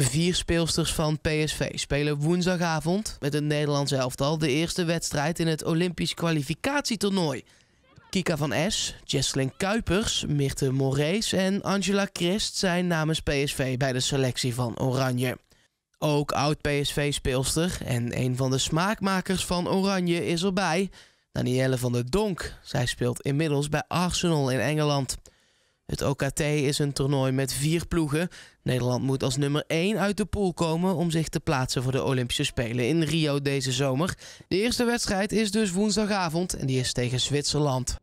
Vier speelsters van PSV spelen woensdagavond met het Nederlands elftal de eerste wedstrijd in het Olympisch kwalificatietoernooi. Kika van S, Jesslyn Kuipers, Mirte Morees en Angela Christ zijn namens PSV bij de selectie van Oranje. Ook oud-PSV-speelster en een van de smaakmakers van Oranje is erbij, Danielle van der Donk. Zij speelt inmiddels bij Arsenal in Engeland. Het OKT is een toernooi met vier ploegen. Nederland moet als nummer 1 uit de pool komen om zich te plaatsen voor de Olympische Spelen in Rio deze zomer. De eerste wedstrijd is dus woensdagavond en die is tegen Zwitserland.